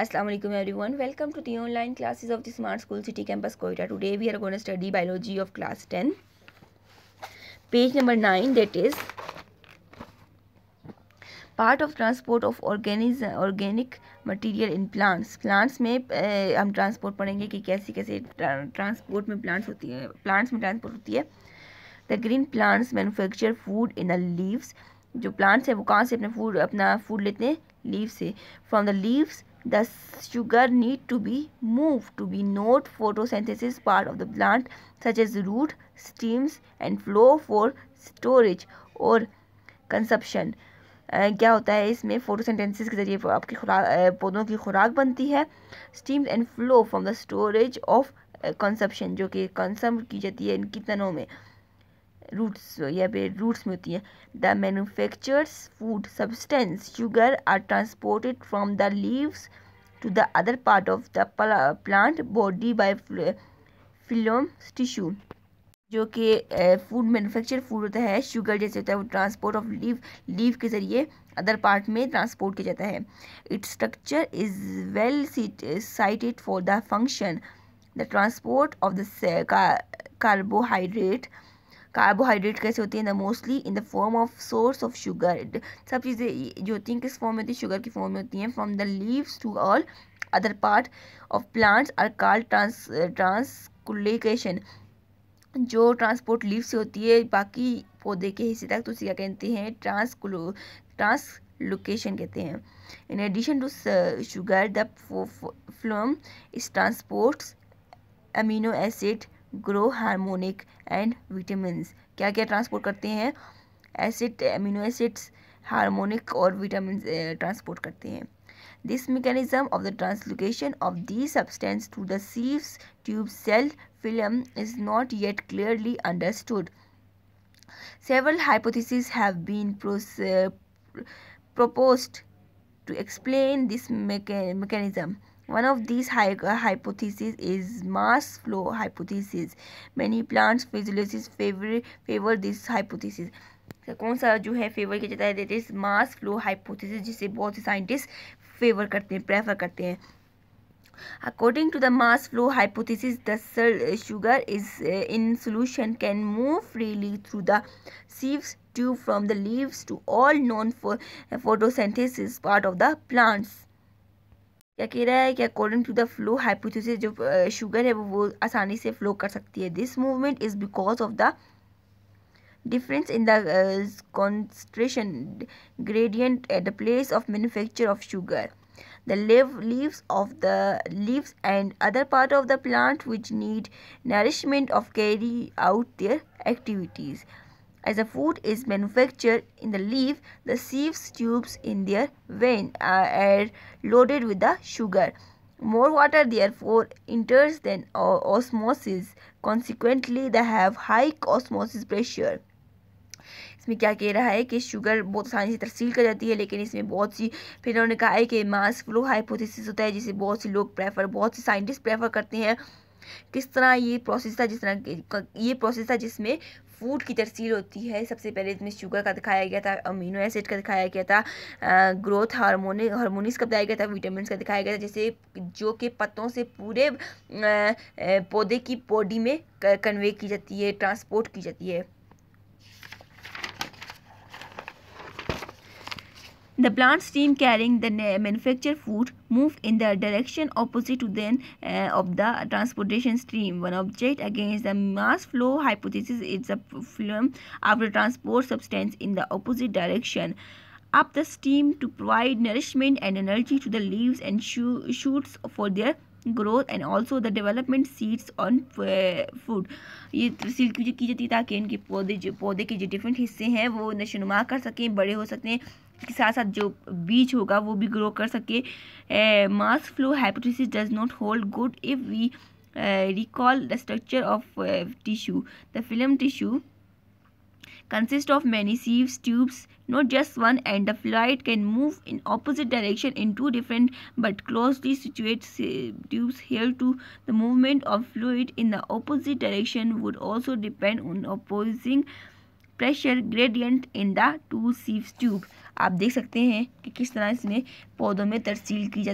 Assalamu alaikum everyone welcome to the online classes of the smart school city campus Quetta today we are going to study biology of class 10 page number 9 that is part of transport of organic organic material in plants plants में ए, हम transport पढ़ेंगे कि कैसे कैसे transport में plants होती है प्लांट्स में ट्रांसपोर्ट होती है the green plants manufacture food in a leaves जो प्लांट्स है वो कहाँ से अपने फूड अपना फूड लेते हैं लीव से from the leaves the sugar need to be moved to be not photosynthesis part of the plant such as root stems and flow for storage और consumption uh, क्या होता है इसमें फोटोसेंटेंसिस के ज़रिए आपकी खुराक पौधों की खुराक बनती है stems and flow from the storage of consumption जो कि कंसम की जाती है इनकी तनों में रूट्स या फिर रूट्स में होती है the manufactures food substance sugar are transported from the leaves to the other part of the plant body by phloem tissue जो कि फूड मैनुफैक्चर फूड होता है शुगर जैसे होता है वो ट्रांसपोर्ट ऑफ लीव लीव के ज़रिए अदर पार्ट में ट्रांसपोर्ट किया जाता है its structure is well suited for the function the transport of the carbohydrate carbohydrate कैसे होती है ना mostly in the form of source of sugar सब चीज़ें जो होती हैं किस फॉर्म में होती है शुगर की फॉर्म में होती हैं from the leaves to all other part of plants are called trans translocation जो ट्रांसपोर्ट लीव से होती है बाकी पौधे के हिस्से तक तो उसे क्या कहते हैं ट्रांसकुलो ट्रांस लोकेशन कहते हैं in addition to sugar the phloem is transports amino acid growth hormones and vitamin क्या क्या ट्रांसपोर्ट करते हैं एसिड एमिनो एसिड्स हारमोनिक और विटामिन ट्रांसपोर्ट करते हैं this mechanism of the translocation of the substance to the sieve tube cell phloem is not yet clearly understood several hypothesis have been proposed to explain this mechanism One of these hy uh, hypotheses is mass flow hypothesis. Many plants physiologists favor favor this hypothesis. कौन सा जो है favour किया जाता है that is mass flow hypothesis जिसे बहुत से साइंटिस्ट फेवर करते हैं प्रेफर करते हैं According to the mass flow hypothesis, the uh, sugar is uh, in solution can move freely through the sieve tube from the leaves to all non photosynthesis part of the plants. क्या कह रहा है कि according to the flow hypothesis जो sugar है वो वो आसानी से फ्लो कर सकती है this movement is because of the difference in the gradient at the place of manufacture of sugar the live leaves of the leaves and other part of the plant which need nourishment of carry out their activities as the food is manufactured in the leaf, the sieves tubes in their vein uh, are loaded with the sugar. More water therefore enters than osmosis. Consequently, they have high osmosis pressure. इसमें क्या कह रहा है कि sugar बहुत आसानी से तरसील कर जाती है लेकिन इसमें बहुत सी फिर उन्होंने कहा है कि मास फ्लो हाइपोथेसिस होता है जिसे बहुत से लोग प्रेफर बहुत से साइंटिस्ट प्रेफर करते हैं किस तरह ये प्रोसेस था जिस तरह ये प्रोसेस था जिसमें फूड की तरसील होती है सबसे पहले इसमें शुगर का दिखाया गया था अमीनो एसिड का दिखाया गया था ग्रोथ हारमोन हारमोनीस का बताया गया था विटामिन का दिखाया गया था जैसे जो कि पत्तों से पूरे पौधे की बॉडी में कन्वे की जाती है ट्रांसपोर्ट की जाती है The plant stream carrying the manufactured food move in the direction opposite to that uh, of the transportation stream. One object against the mass flow hypothesis is the film after transport substance in the opposite direction up the stream to provide nourishment and energy to the leaves and shoots for their growth and also the development seeds on food ये तहसील की जाती है ताकि इनके पौधे जो पौधे के जो डिफरेंट हिस्से हैं वो नशोनुमा कर सकें बड़े हो सकें के साथ साथ जो बीज होगा वो भी ग्रो कर सके mass flow hypothesis does not hold good if we recall the structure of tissue the phloem tissue consist of many sieves tubes not just one and the fluid can move in opposite direction in two different but closely situate tubes here to the movement of fluid in the opposite direction would also depend on opposing pressure gradient in the two sieves tube आप देख सकते हैं कि किस तरह इसमें पौधों में तरसील की जाती